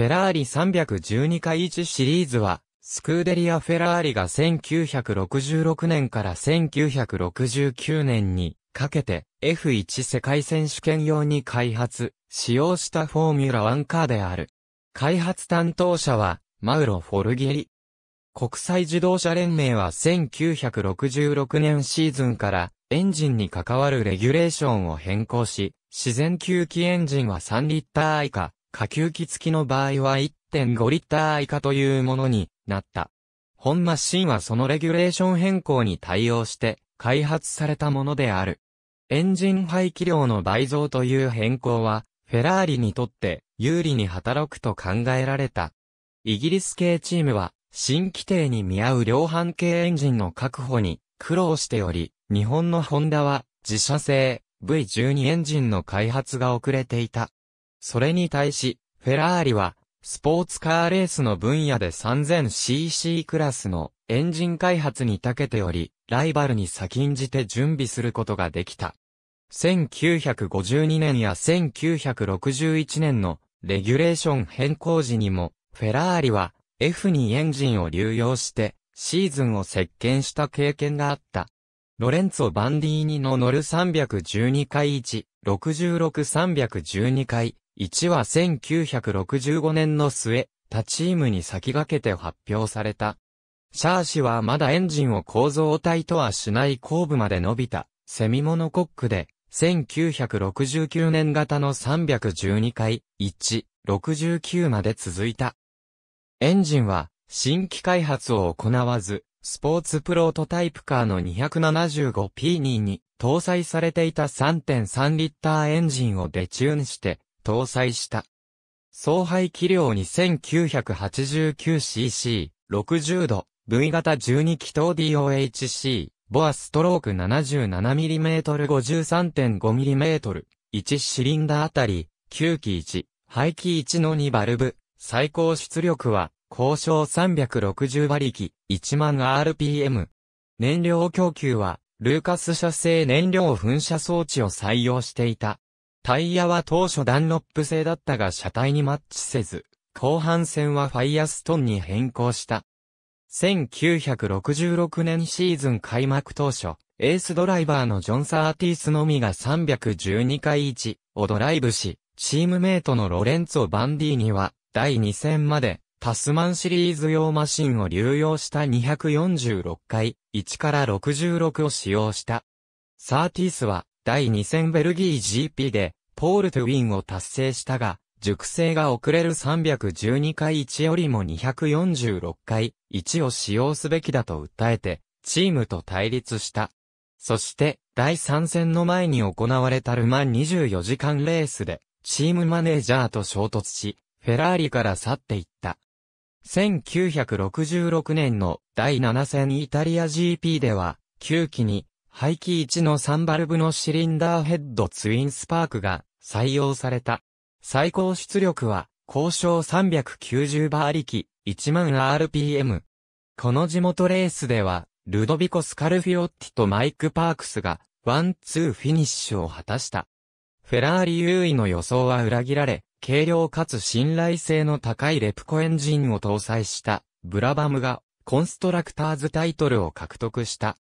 フェラーリ312回1シリーズは、スクーデリア・フェラーリが1966年から1969年にかけて F1 世界選手権用に開発、使用したフォーミュラワンカーである。開発担当者は、マウロ・フォルギリ。国際自動車連盟は1966年シーズンからエンジンに関わるレギュレーションを変更し、自然吸気エンジンは3リッター以下、下級機付きの場合は1.5リッター以下というものになった。本マシンはそのレギュレーション変更に対応して開発されたものである。エンジン排気量の倍増という変更は、フェラーリにとって有利に働くと考えられた。イギリス系チームは、新規定に見合う量販系エンジンの確保に苦労しており、日本のホンダは自社製 V12 エンジンの開発が遅れていた。それに対し、フェラーリは、スポーツカーレースの分野で 3000cc クラスのエンジン開発に長けており、ライバルに先んじて準備することができた。1952年や1961年のレギュレーション変更時にも、フェラーリは F にエンジンを流用してシーズンを席巻した経験があった。ロレンツォ・バンディーニの乗る312回1、66312回、1は1965年の末、他チームに先駆けて発表された。シャーシはまだエンジンを構造体とはしない後部まで伸びた、セミモノコックで、1969年型の312回、1、69まで続いた。エンジンは、新規開発を行わず、スポーツプロトタイプカーの 275P2 に搭載されていた3.3リッターエンジンをデチューンして、搭載した。総排気量 2989cc60 度 V 型12気筒 DOHC ボアストローク 77mm53.5mm 1シリンダーあたり9機1排気1の2バルブ最高出力は高渉360馬力1万 RPM 燃料供給はルーカス射精燃料噴射装置を採用していた。タイヤは当初ダンロップ製だったが車体にマッチせず、後半戦はファイアストンに変更した。1966年シーズン開幕当初、エースドライバーのジョン・サーティースのみが312回1をドライブし、チームメイトのロレンツォ・バンディーには第2戦までタスマンシリーズ用マシンを流用した246回1から66を使用した。サーティースは第2戦ベルギー GP で、ポールトゥウィンを達成したが、熟成が遅れる312回1よりも246回1を使用すべきだと訴えて、チームと対立した。そして、第3戦の前に行われたルマン24時間レースで、チームマネージャーと衝突し、フェラーリから去っていった。1966年の第7戦イタリア GP では、9期に排気1の3バルブのシリンダーヘッドツインスパークが採用された。最高出力は、交渉390馬力、10000rpm。この地元レースでは、ルドビコ・スカルフィオッティとマイク・パークスが、ワン・ツーフィニッシュを果たした。フェラーリ優位の予想は裏切られ、軽量かつ信頼性の高いレプコエンジンを搭載した、ブラバムが、コンストラクターズタイトルを獲得した。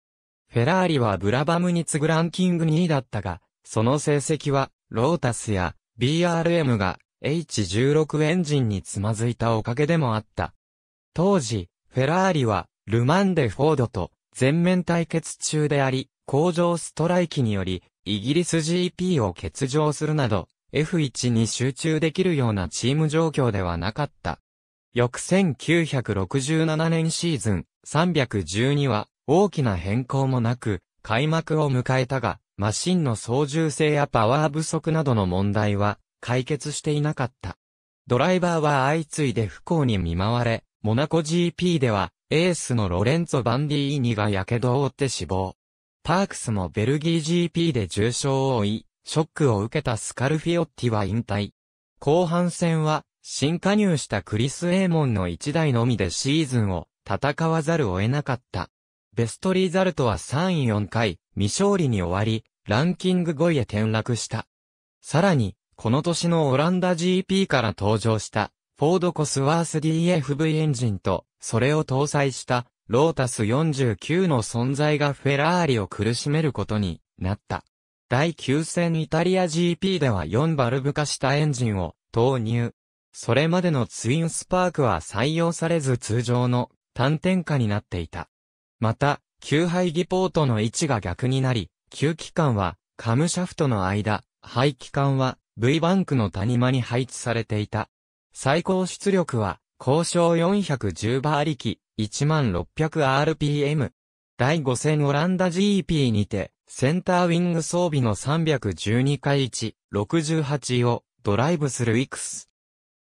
フェラーリはブラバムに次ぐランキング2位だったが、その成績は、ロータスや BRM が H16 エンジンにつまずいたおかげでもあった。当時、フェラーリは、ルマンデ・フォードと全面対決中であり、工場ストライキにより、イギリス GP を欠場するなど、F1 に集中できるようなチーム状況ではなかった。翌1967年シーズン312は大きな変更もなく、開幕を迎えたが、マシンの操縦性やパワー不足などの問題は解決していなかった。ドライバーは相次いで不幸に見舞われ、モナコ GP ではエースのロレンツォ・バンディーニが火傷を負って死亡。パークスもベルギー GP で重傷を負い、ショックを受けたスカルフィオッティは引退。後半戦は新加入したクリス・エーモンの1台のみでシーズンを戦わざるを得なかった。ベストリザルトは3位4回、未勝利に終わり、ランキング5位へ転落した。さらに、この年のオランダ GP から登場した、フォードコスワース DFV エンジンと、それを搭載した、ロータス49の存在がフェラーリを苦しめることになった。第9戦イタリア GP では4バルブ化したエンジンを投入。それまでのツインスパークは採用されず通常の単点化になっていた。また、旧排ギポートの位置が逆になり、旧機関は、カムシャフトの間、排気管は V バンクの谷間に配置されていた。最高出力は、交渉410馬力、1600rpm。第5戦オランダ GP にて、センターウィング装備の312回1、68をドライブする X。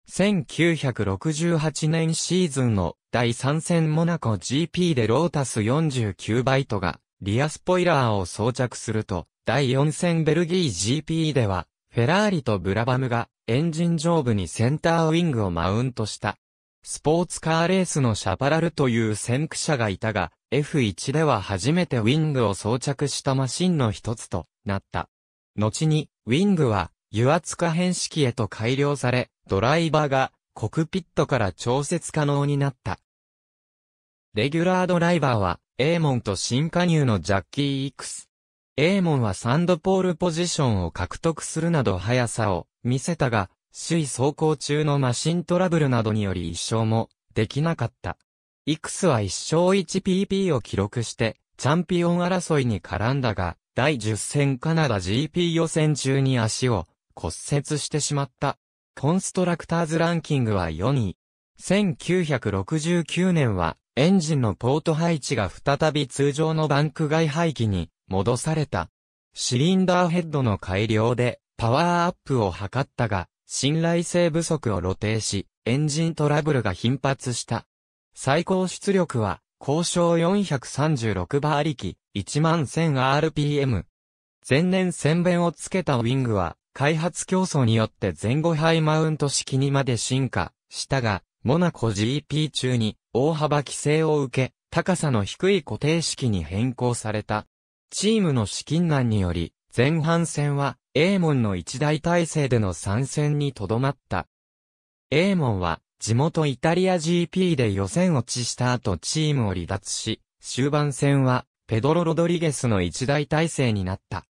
1968年シーズンの第3戦モナコ GP でロータス49バイトがリアスポイラーを装着すると、第4戦ベルギー GP では、フェラーリとブラバムがエンジン上部にセンターウィングをマウントした。スポーツカーレースのシャパラルという先駆者がいたが、F1 では初めてウィングを装着したマシンの一つとなった。後に、ウィングは油圧可変式へと改良され、ドライバーがコクピットから調節可能になった。レギュラードライバーは、エーモンと新加入のジャッキー・イクス。エーモンはサンドポールポジションを獲得するなど速さを見せたが、首位走行中のマシントラブルなどにより一勝もできなかった。イクスは一勝 1PP を記録して、チャンピオン争いに絡んだが、第10戦カナダ GP 予選中に足を骨折してしまった。コンストラクターズランキングは4位。1969年は、エンジンのポート配置が再び通常のバンク外排気に戻された。シリンダーヘッドの改良でパワーアップを図ったが、信頼性不足を露呈し、エンジントラブルが頻発した。最高出力は、交渉436馬力、11000rpm。前年線弁をつけたウィングは、開発競争によって前後ハイマウント式にまで進化したが、モナコ GP 中に大幅規制を受け、高さの低い固定式に変更された。チームの資金難により、前半戦は、エーモンの一大体制での参戦にとどまった。エーモンは、地元イタリア GP で予選落ちした後チームを離脱し、終盤戦は、ペドロ・ロドリゲスの一大体制になった。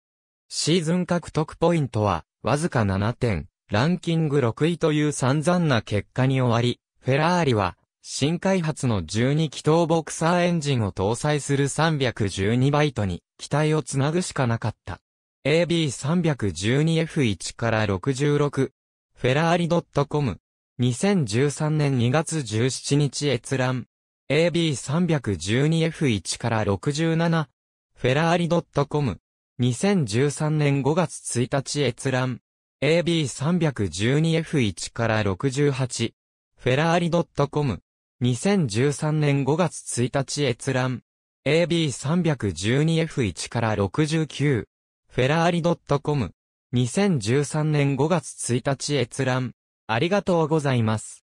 シーズン獲得ポイントは、わずか7点、ランキング6位という散々な結果に終わり、フェラーリは、新開発の12気筒ボクサーエンジンを搭載する312バイトに、機体をつなぐしかなかった。AB312F1 から66、フェラーリ .com。2013年2月17日閲覧。AB312F1 から67。フェラーリ .com。2013年5月1日閲覧。AB312F1 から68。フェラーリ .com。2013年5月1日閲覧。AB312F1 から69。フェラーリ .com。2013年5月1日閲覧。ありがとうございます。